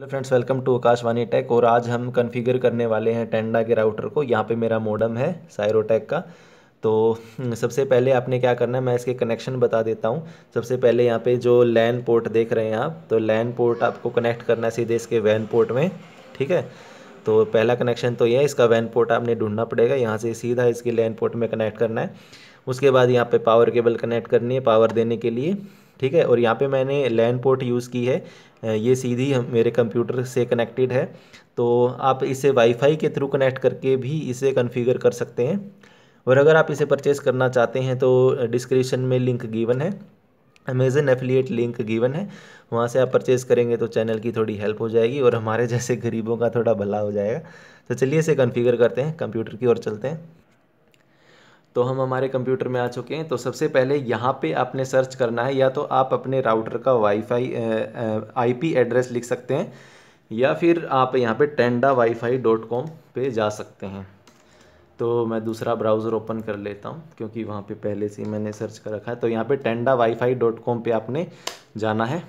hello friends welcome to Akashvani tech और आज हम कन्फिगर करने वाले हैं टेंडा के राउटर को यहाँ पे मेरा मॉडम है सायरोटेक का तो हम्म, सबसे पहले आपने क्या करना है मैं इसके कनेक्शन बता देता हूँ सबसे पहले यहाँ पे जो लैन पोर्ट देख रहे हैं आप तो लैन पोर्ट आपको कनेक्ट करना है सीधे इसके वैन पोर्ट में ठीक है तो पहला कनेक्शन तो यह है इसका वैन पोर्ट आपने ढूंढना पड़ेगा यहाँ से सीधा इसके लैन पोर्ट में कनेक्ट करना है उसके बाद यहाँ पे पावर केबल कनेक्ट करनी है पावर देने के लिए ठीक है और यहाँ पे मैंने लैन पोर्ट यूज़ की है ये सीधी मेरे कंप्यूटर से कनेक्टेड है तो आप इसे वाईफाई के थ्रू कनेक्ट करके भी इसे कन्फिगर कर सकते हैं और अगर आप इसे परचेज़ करना चाहते हैं तो डिस्क्रिप्शन में लिंक गिवन है अमेजन एफिलिएट लिंक गिवन है वहाँ से आप परचेज़ करेंगे तो चैनल की थोड़ी हेल्प हो जाएगी और हमारे जैसे गरीबों का थोड़ा भला हो जाएगा तो चलिए इसे कन्फिगर करते हैं कंप्यूटर की ओर चलते हैं तो हम हमारे कंप्यूटर में आ चुके हैं तो सबसे पहले यहाँ पे आपने सर्च करना है या तो आप अपने राउटर का वाईफाई आईपी एड्रेस लिख सकते हैं या फिर आप यहाँ पे टेंडा वाईफाई डॉट कॉम पर जा सकते हैं तो मैं दूसरा ब्राउज़र ओपन कर लेता हूँ क्योंकि वहाँ पे पहले से ही मैंने सर्च कर रखा है तो यहाँ पे टेंडा वाईफाई डॉट कॉम पर आपने जाना है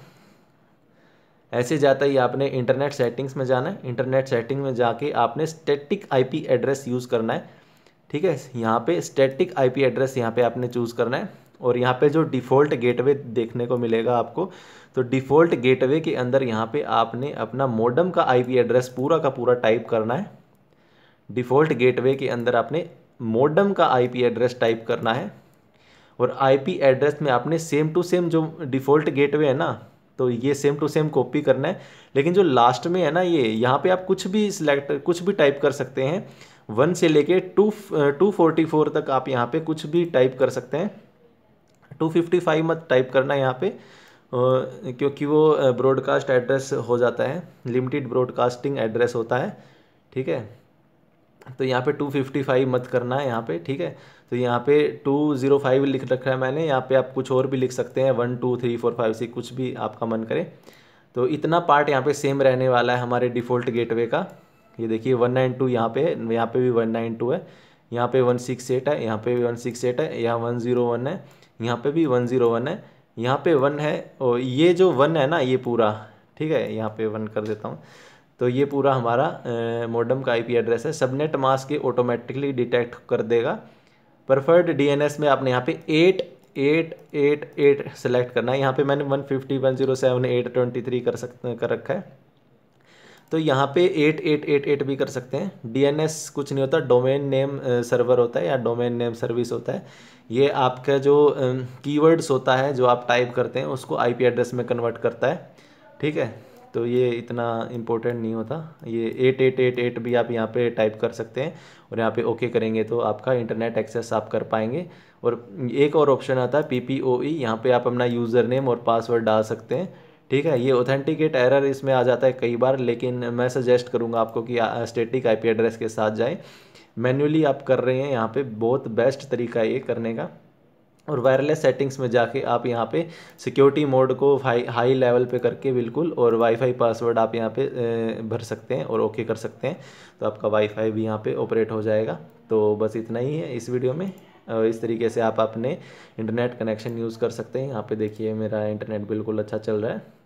ऐसे जाता ही आपने इंटरनेट सेटिंग्स में जाना है इंटरनेट सेटिंग में जाके आपने स्टैटिक आईपी एड्रेस यूज़ करना है ठीक है यहाँ पे स्टैटिक आईपी एड्रेस यहाँ पे आपने चूज़ करना है और यहाँ पे जो डिफ़ॉल्ट गेटवे देखने को मिलेगा आपको तो डिफ़ॉल्ट गेटवे के अंदर यहाँ पे आपने अपना मोडम का आईपी एड्रेस पूरा का पूरा टाइप करना है डिफ़ॉल्ट गेटवे के अंदर आपने मोडम का आईपी एड्रेस टाइप करना है और आईपी एड्रेस में आपने सेम टू सेम जो डिफ़ॉल्ट गेट है ना तो ये सेम टू सेम कॉपी करना है लेकिन जो लास्ट में है ना ये यहाँ पे आप कुछ भी सिलेक्ट कुछ भी टाइप कर सकते हैं वन से लेके टू टू फोर्टी फोर तक आप यहाँ पे कुछ भी टाइप कर सकते हैं टू फिफ्टी फाइव मत टाइप करना यहाँ पे क्योंकि वो ब्रॉडकास्ट एड्रेस हो जाता है लिमिटेड ब्रॉडकास्टिंग एड्रेस होता है ठीक है तो यहाँ पे 255 मत करना है यहाँ पे ठीक है तो यहाँ पे 205 लिख रखा है मैंने यहाँ पे आप कुछ और भी लिख सकते हैं one two three four five six कुछ भी आपका मन करे तो इतना पार्ट यहाँ पे सेम रहने वाला है हमारे डिफ़ॉल्ट गेटवे का ये देखिए वन नाइन टू यहाँ पे यहाँ पे भी वन नाइन टू है यहाँ पे वन सिक्स एट है यहाँ पे भी वन सिक्स एट है यहाँ वन ज़ीरो वन है यहाँ पे भी वन ज़ीरो वन है यहाँ पे वन है और ये जो वन है ना ये पूरा ठीक है यहाँ पे वन कर देता हूँ तो ये पूरा हमारा मॉडम का आईपी एड्रेस है सबनेट मास्क ऑटोमेटिकली डिटेक्ट कर देगा परफर्ड डी में आपने यहाँ पे eight eight eight eight select करना है यहाँ पे मैंने one fifty one zero seven eight twenty three कर सकते कर रखा है तो यहाँ पे एट एट एट एट भी कर सकते हैं डीएनएस कुछ नहीं होता डोमेन नेम सर्वर होता है या डोमेन नेम सर्विस होता है ये आपका जो कीवर्ड्स होता है जो आप टाइप करते हैं उसको आईपी एड्रेस में कन्वर्ट करता है ठीक है तो ये इतना इम्पोर्टेंट नहीं होता ये एट एट एट एट भी आप यहाँ पे टाइप कर सकते हैं और यहाँ पे ओके करेंगे तो आपका इंटरनेट एक्सेस आप कर पाएंगे और एक और ऑप्शन आता है पी पी ओ ई यहाँ पर आप अपना यूज़र नेम और पासवर्ड डाल सकते हैं ठीक है ये ऑथेंटिकेट एरर इसमें आ जाता है कई बार लेकिन मैं सजेस्ट करूँगा आपको कि स्टेटिक पी एड्रेस के साथ जाए मैन्युअली आप कर रहे हैं यहाँ पे बहुत बेस्ट तरीका ये करने का और वायरलेस सेटिंग्स में जाके आप यहाँ पे सिक्योरिटी मोड को हाई हाई लेवल पे करके बिल्कुल और वाईफाई पासवर्ड आप यहाँ पे भर सकते हैं और ओके कर सकते हैं तो आपका वाईफाई भी यहाँ पे ऑपरेट हो जाएगा तो बस इतना ही है इस वीडियो में इस तरीके से आप अपने इंटरनेट कनेक्शन यूज़ कर सकते हैं यहाँ पे देखिए मेरा इंटरनेट बिल्कुल अच्छा चल रहा है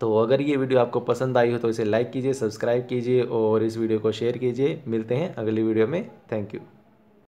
तो अगर ये वीडियो आपको पसंद आई हो तो इसे लाइक कीजिए सब्सक्राइब कीजिए और इस वीडियो को शेयर कीजिए मिलते हैं अगली वीडियो में थैंक यू